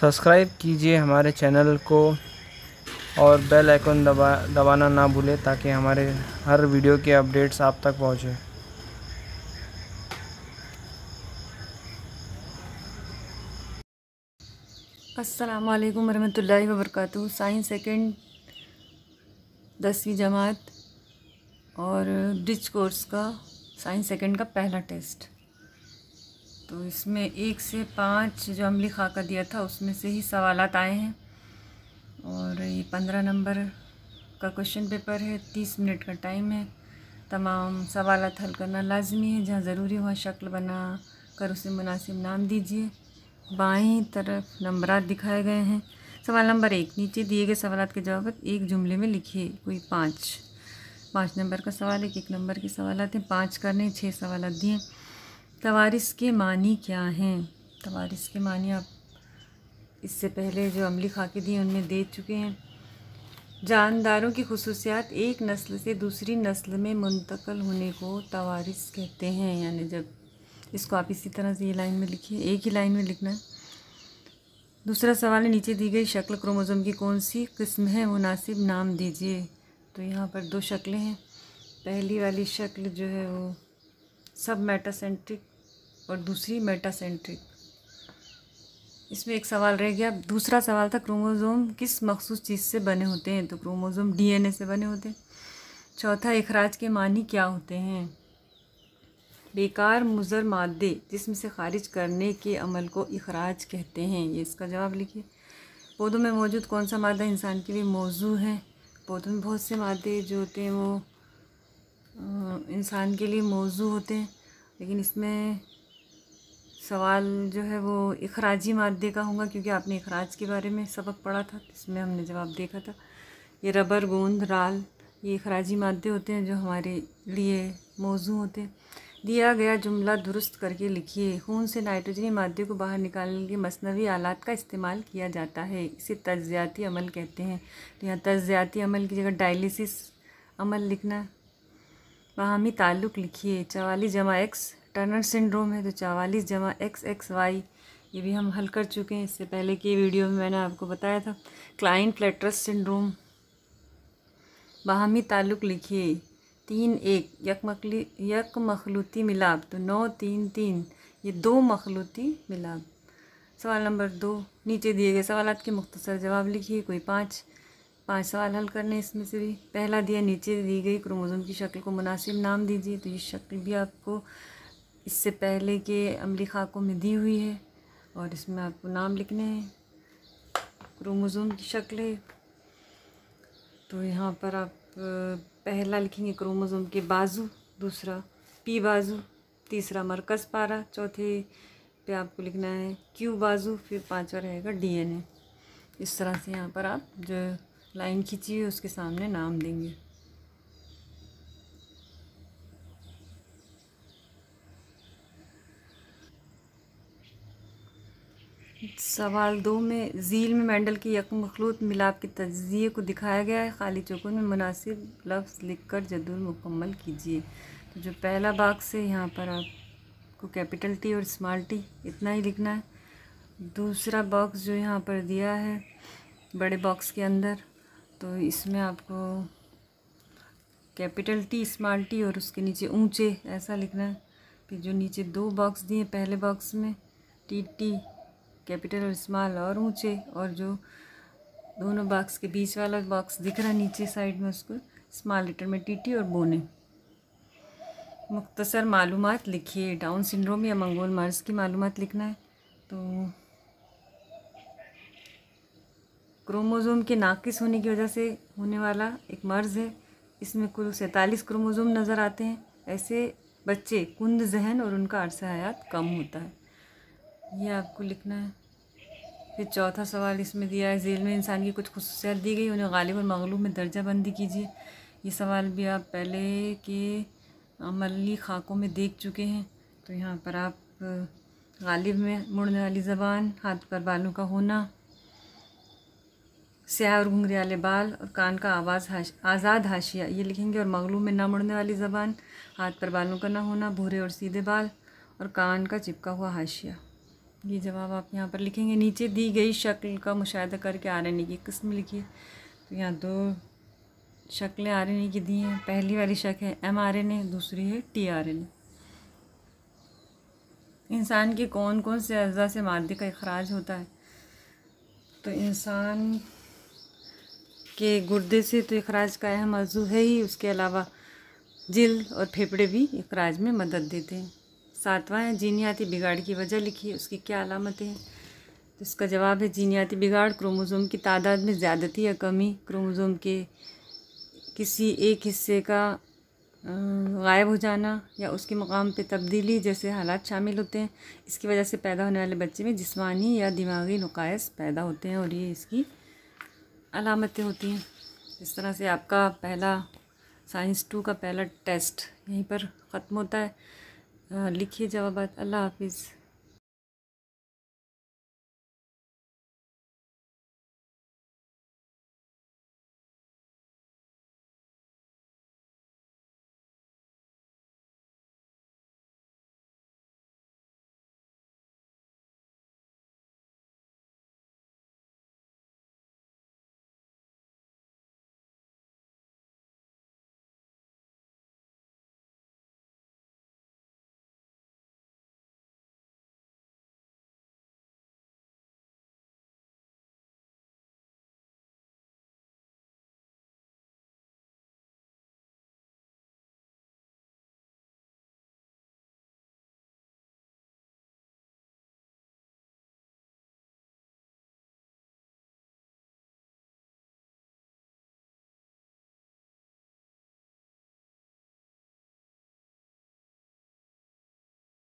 subscribe कीजिए हमारे channel को और बेल आइकन दबा दबाना ना भूलें ताकि हमारे हर वीडियो के अपडेट्स आप तक पहुँचें अस्सलाम वालेकुम वरहमतुल्लाहि वबरकतु साइंस सेकेंड दसवीं जमात और ब्रिज कोर्स का साइंस सेकेंड का पहला टेस्ट तो इसमें एक से पाँच जो हम लिखा कर दिया था उसमें से ही सवाल आए हैं और ये पंद्रह नंबर का क्वेश्चन पेपर है तीस मिनट का टाइम है तमाम सवाल हल करना लाजमी है जहाँ ज़रूरी वहाँ शक्ल बना कर उसे मुनासिब नाम दीजिए बाईं तरफ नंबर दिखाए गए हैं सवाल नंबर एक नीचे दिए गए सवाल के जवाब एक जुमले में लिखिए कोई पाँच पाँच नंबर का सवाल एक एक नंबर के सवाल हैं पाँच करने छः सवाल दिए तवारिस के मानी क्या हैं तवारिस के मानी आप इससे पहले जो अमली खाकिदी उनमें दे चुके हैं जानदारों की खसूसियात एक नस्ल से दूसरी नस्ल में मुंतकल होने को तवारिस कहते हैं यानी जब इसको आप इसी तरह से ये लाइन में लिखिए एक ही लाइन में लिखना है दूसरा सवाल है नीचे दी गई शक्ल क्रोमोज़ोम की कौन सी किस्म है मुनासिब नाम दीजिए तो यहाँ पर दो शक्लें हैं पहली वाली शक्ल जो है वो सब मेटासेंट्रिक और दूसरी मेटासेंट्रिक इसमें एक सवाल रह गया दूसरा सवाल था क्रोमोज़ोम किस मखसूस चीज़ से बने होते हैं तो क्रोमोज़ोम डीएनए से बने होते हैं चौथा अखराज के मानी क्या होते हैं बेकार मुजर मादे जिसम से खारिज करने के अमल को अखराज कहते हैं ये इसका जवाब लिखिए पौधों में मौजूद कौन सा मादा इंसान के लिए मौजू है पौधों में बहुत से मादे जो होते हैं वो इंसान के लिए मौजू होते हैं लेकिन इसमें सवाल जो है वो अखराजी मादे का होगा क्योंकि आपने अखराज के बारे में सबक पढ़ा था इसमें हमने जवाब देखा था ये रबर गोंद राल ये अखराजी मादे होते हैं जो हमारे लिए मौजू होते हैं दिया गया जुमला दुरुस्त करके लिखिए खून से नाइट्रोजनी मादे को बाहर निकालने के मसनवी आलात का इस्तेमाल किया जाता है इसे तजियाती अमल कहते हैं तो यहाँ तजियाती अमल की जगह डायलिसिस अमल लिखना बाहमी ताल्लुक़ लिखिए चवाली जमा एक्स टर्नर सिंड्रोम है तो चवालीस जमा एक्स एक्स वाई ये भी हम हल कर चुके हैं इससे पहले की वीडियो में मैंने आपको बताया था क्लाइन प्लेट्रस सिंड्रोम बाहमी ताल्लुक़ लिखिए तीन एक यकमकली यक मखलूती मिलाप तो नौ तीन तीन ये दो मखलूती मिलाप सवाल नंबर दो नीचे दिए गए सवाल के मुख्तसर जवाब लिखिए कोई पाँच पाँच सवाल हल करने इसमें से भी पहला दिया नीचे दी गई क्रोमोज़ोम की शक्ल को मुनासिब नाम दीजिए तो ये शक्ल भी आपको इससे पहले के अमली खाकों में दी हुई है और इसमें आपको नाम लिखने हैं क्रोमोज़ोम की शक्लें तो यहाँ पर आप पहला लिखेंगे क्रोमोज़ोम के बाजू दूसरा पी बाजू तीसरा मरकज़ पारा चौथे पे आपको लिखना है क्यू बाजू फिर पांचवा रहेगा डीएनए इस तरह से यहाँ पर आप जो लाइन खींची हुई उसके सामने नाम देंगे सवाल दो में झील में मेंडल की यक मखलूत मिलाप के तजिए को दिखाया गया है खाली चौकों में मुनासिब लफ्ज़ लिखकर जदूल मुकम्मल कीजिए तो जो पहला बाग से यहाँ पर आपको कैपिटल टी और स्मॉल टी इतना ही लिखना है दूसरा बॉक्स जो यहाँ पर दिया है बड़े बॉक्स के अंदर तो इसमें आपको कैपिटल टी स्मॉल टी और उसके नीचे ऊंचे ऐसा लिखना है फिर जो नीचे दो बॉक्स दिए पहले बॉक्स में टी टी कैपिटल और स्मॉल और ऊंचे और जो दोनों बॉक्स के बीच वाला बॉक्स दिख रहा है नीचे साइड में उसको स्मॉल लेटर में टीटी और बोने मुख्तसर मालूम लिखिए डाउन सिंड्रोम या मंगोल मार्स की मालूम लिखना है तो क्रोमोज़ोम के नाकिस होने की वजह से होने वाला एक मर्ज़ है इसमें कुल सैंतालीस क्रोमोज़ोम नज़र आते हैं ऐसे बच्चे कुंद जहन और उनका अरसा हयात कम होता है ये आपको लिखना है फिर चौथा सवाल इसमें दिया है जेल में इंसान की कुछ खसूसियात दी गई उन्हें गालिब और मगलूब में दर्जा बंदी कीजिए ये सवाल भी आप पहले के अमली खाकों में देख चुके हैं तो यहाँ पर आप गालिब में मुड़ने वाली ज़बान हाथ पर बालों का होना स्याह और घुंघरियाले बाल और कान का आवाज़ हाश, आज़ाद हाशिया ये लिखेंगे और मगलू में ना मुड़ने वाली ज़बान हाथ पर बालों का ना होना भूरे और सीधे बाल और कान का चिपका हुआ हाशिया ये जवाब आप यहाँ पर लिखेंगे नीचे दी गई शक्ल का मुशाह करके आर ए की किस्म लिखिए तो यहाँ दो शक्लें आर एन ए की दी हैं पहली वाली शक है एम आर एन ए दूसरी है टी आर एन ए इंसान के कौन कौन से अज्जा से मादे का अखराज होता है तो इंसान के गुर्दे से तो अखराज का अहम अज़ू है ही उसके अलावा जिल और फेफड़े भी अखराज में मदद देते हैं सातवां है जीनियाती बिगाड़ की वजह लिखी है उसकी क्या अलामतें हैं तो इसका जवाब है जीनियाती बिगाड़ क्रोमोज़ोम की तादाद में ज़्यादती या कमी क्रोमोज़ोम के किसी एक हिस्से का गायब हो जाना या उसके मकाम पे तब्दीली जैसे हालात शामिल होते हैं इसकी वजह से पैदा होने वाले बच्चे में जिस्मानी या दिमागी नकायस पैदा होते हैं और ये इसकी अलामतें होती हैं इस तरह से आपका पहला साइंस टू का पहला टेस्ट यहीं पर ख़त्म होता है हाँ, लिखिए जवाब अल्लाह हाफिज़